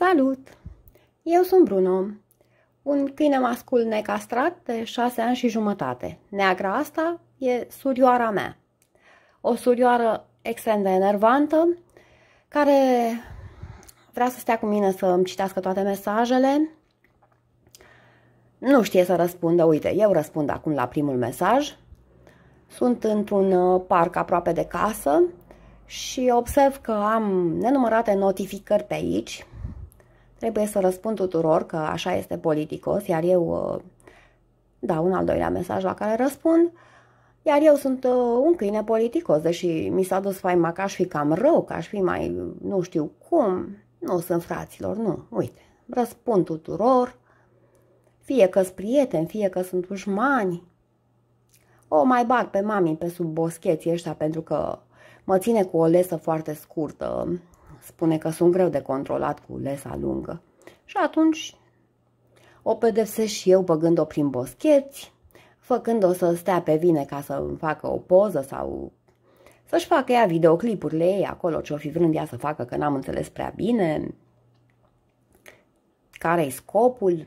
Salut! Eu sunt Bruno, un câine mascul necastrat de șase ani și jumătate. Neagra asta e surioara mea. O surioară extrem de enervantă, care vrea să stea cu mine să îmi citească toate mesajele. Nu știe să răspundă. Uite, eu răspund acum la primul mesaj. Sunt într-un uh, parc aproape de casă și observ că am nenumărate notificări pe aici, Trebuie să răspund tuturor că așa este politicos, iar eu, da, un al doilea mesaj la care răspund, iar eu sunt uh, un câine politicos, deși mi s-a dus faima că aș fi cam rău, că aș fi mai nu știu cum. Nu sunt fraților, nu, uite, răspund tuturor, fie că sunt prieteni, fie că sunt dușmani. O mai bag pe mami pe sub boscheții ăștia pentru că mă ține cu o lesă foarte scurtă, spune că sunt greu de controlat cu lesa lungă. Și atunci o pedepsesc și eu băgând-o prin boscheți, făcând-o să stea pe vine ca să îmi facă o poză sau să-și facă ea videoclipurile ei acolo ce-o fi vrând ea să facă, că n-am înțeles prea bine care-i scopul.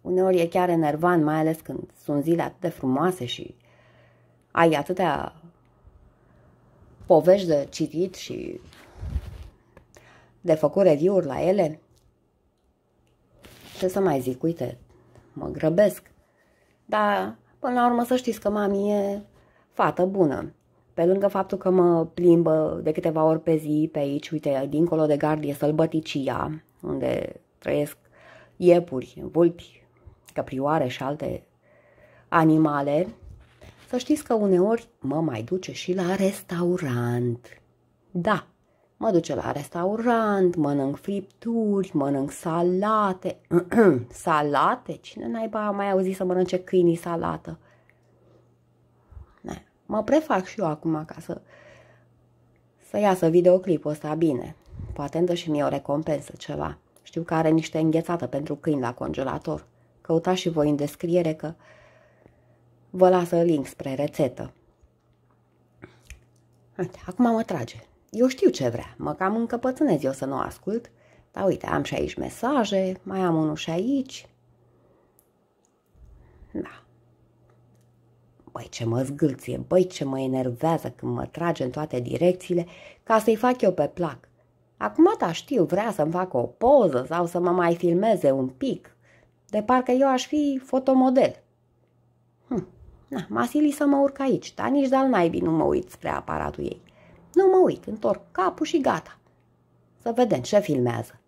Uneori e chiar enervant, mai ales când sunt zile atât de frumoase și ai atâtea povești de citit și de făcut review-uri la ele? Ce să mai zic, uite, mă grăbesc. Dar, până la urmă, să știți că mami e fată bună. Pe lângă faptul că mă plimbă de câteva ori pe zi pe aici, uite, dincolo de gard e sălbăticia, unde trăiesc iepuri, vulpi, căprioare și alte animale, să știți că uneori mă mai duce și la restaurant. Da, Mă duce la restaurant, mănânc fripturi, mănânc salate. salate? Cine naiba a mai auzit să mănânce câinii salată? Ne. Mă prefac și eu acum ca să, să iasă videoclipul ăsta bine. Poate îmi și mie o recompensă ceva. Știu că are niște înghețată pentru câini la congelator. Căutați și voi în descriere că vă lasă link spre rețetă. acum mă trage. Eu știu ce vrea, mă cam încăpățânez eu să nu ascult, dar uite, am și aici mesaje, mai am unul și aici. Da. Băi, ce mă zgâlție, băi, ce mă enervează când mă trage în toate direcțiile ca să-i fac eu pe plac. Acum da, știu, vrea să-mi facă o poză sau să mă mai filmeze un pic, de parcă eu aș fi fotomodel. Hm, na, Masili să mă urc aici, dar nici de-al naibii nu mă uit spre aparatul ei. Nu mă uit, întorc capul și gata. Să vedem ce filmează.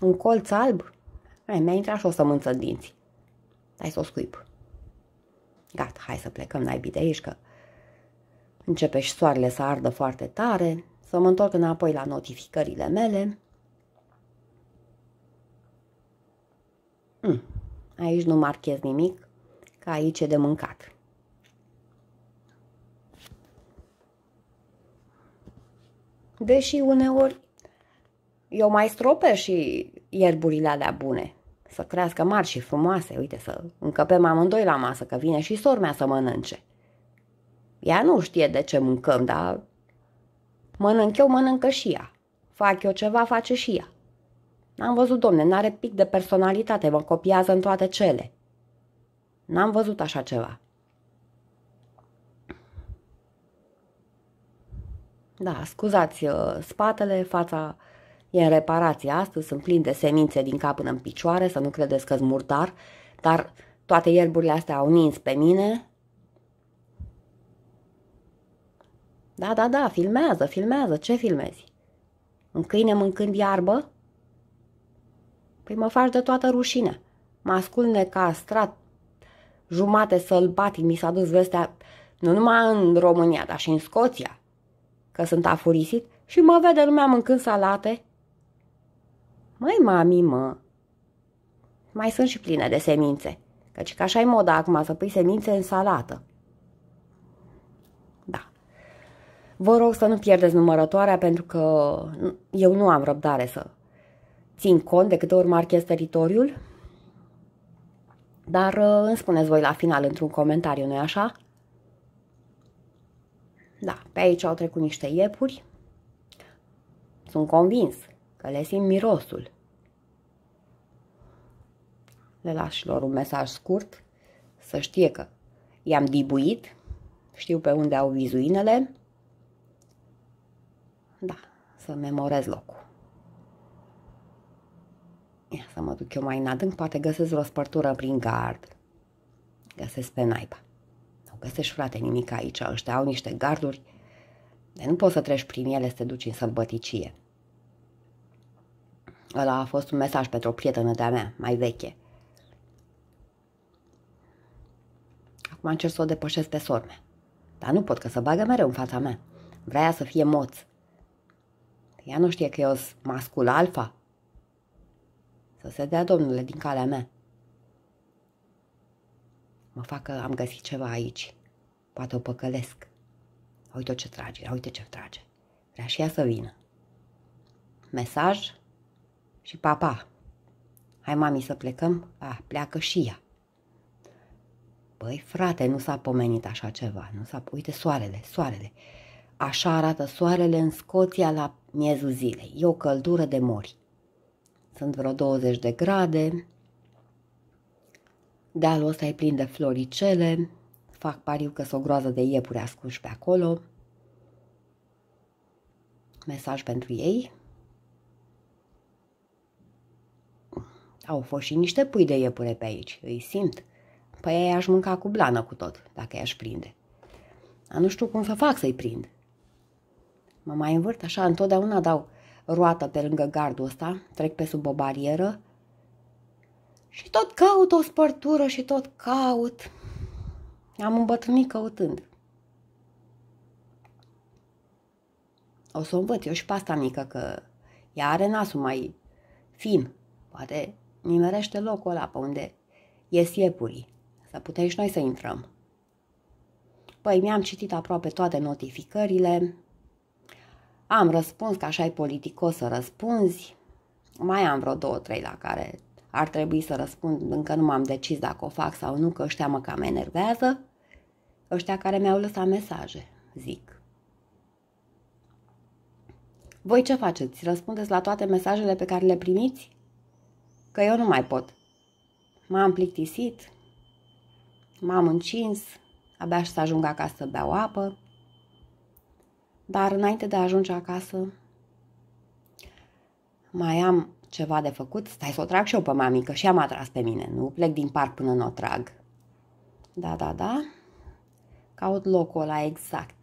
Un colț alb? Hai, mi-a intrat și o sămânță în dinți. Hai să o scuip. Gata, hai să plecăm, naibii de aici, că începe și soarele să ardă foarte tare, să mă întorc înapoi la notificările mele. Hmm, aici nu marchez nimic, că aici e de mâncat. Deși uneori eu mai strope și ierburile alea bune. Să crească mari și frumoase, uite, să încăpem amândoi la masă, că vine și sormea să mănânce. Ea nu știe de ce mâncăm, dar mănânc eu, mănâncă și ea. Fac eu ceva, face și ea. N-am văzut, domne, n-are pic de personalitate, mă copiază în toate cele. N-am văzut așa ceva. Da, scuzați uh, spatele, fața e în reparație astăzi, sunt plin de semințe din cap până în picioare, să nu credeți că-s murdar, dar toate ierburile astea au nins pe mine. Da, da, da, filmează, filmează, ce filmezi? Un câine mâncând iarbă? Păi mă faci de toată rușinea. Mă ascult necastrat, jumate sălbatic, mi s-a dus vestea nu numai în România, dar și în Scoția că sunt afurisit și mă vede lumea mâncând salate. Măi, mami, mă! Mai sunt și pline de semințe, căci că așa e moda acum să pui semințe în salată. Da. Vă rog să nu pierdeți numărătoarea pentru că eu nu am răbdare să țin cont de câte ori marchez teritoriul. Dar uh, îmi spuneți voi la final într-un comentariu, nu-i așa? Da, pe aici au trecut niște iepuri. Sunt convins că le simt mirosul. Le las lor un mesaj scurt să știe că i-am dibuit, știu pe unde au vizuinele. Da, să memorez locul. Ia să mă duc eu mai în adânc, poate găsesc o spărtură prin gard. Găsesc pe naiba. Găsești, frate, nimic aici, ăștia au niște garduri, de nu poți să treci prin ele să te duci în sălbăticie. Ăla a fost un mesaj pentru o prietenă de-a mea, mai veche. Acum încerc să o depășesc pe sorme. Dar nu pot, că să bagă mereu în fața mea. Vrea ea să fie moț. Ea nu știe că eu sunt mascul alfa. Să se dea domnule din calea mea mă că am găsit ceva aici. Poate o păcălesc. Uite ce trage, uite ce trage. Vrea și ea să vină. Mesaj și papa. Hai, mami, să plecăm? A, pleacă și ea. Băi, frate, nu s-a pomenit așa ceva. Nu s-a... Uite, soarele, soarele. Așa arată soarele în Scoția la miezul zilei. E o căldură de mori. Sunt vreo 20 de grade, Dealul ăsta e plin de floricele, fac pariu că s-o groază de iepuri ascunși pe acolo. Mesaj pentru ei. Au fost și niște pui de iepure pe aici, îi simt. Păi ei aș mânca cu blană cu tot, dacă i-aș prinde. Dar nu știu cum să fac să-i prind. Mă mai învârt așa, întotdeauna dau roată pe lângă gardul ăsta, trec pe sub o barieră, și tot caut o spărtură și tot caut. Am îmbătrânit căutând. O să o învăț eu și pe asta mică, că ea are nasul mai fin. Poate nimerește locul ăla pe unde ies iepurii. Să putem și noi să intrăm. Păi mi-am citit aproape toate notificările. Am răspuns, că așa e politicos să răspunzi. Mai am vreo două, trei la care ar trebui să răspund încă nu m-am decis dacă o fac sau nu, că ăștia mă cam enervează, ăștia care mi-au lăsat mesaje, zic. Voi ce faceți? Răspundeți la toate mesajele pe care le primiți? Că eu nu mai pot. M-am plictisit, m-am încins, abia și să ajung acasă să beau apă, dar înainte de a ajunge acasă, mai am ceva de făcut, stai să o trag și eu pe mami, că și am atras pe mine, nu plec din parc până nu o trag. Da, da, da, caut locul ăla exact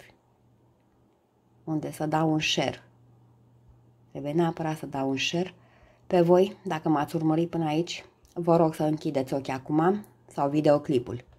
unde să dau un share. Trebuie neapărat să dau un share. Pe voi, dacă m-ați urmărit până aici, vă rog să închideți ochii acum sau videoclipul.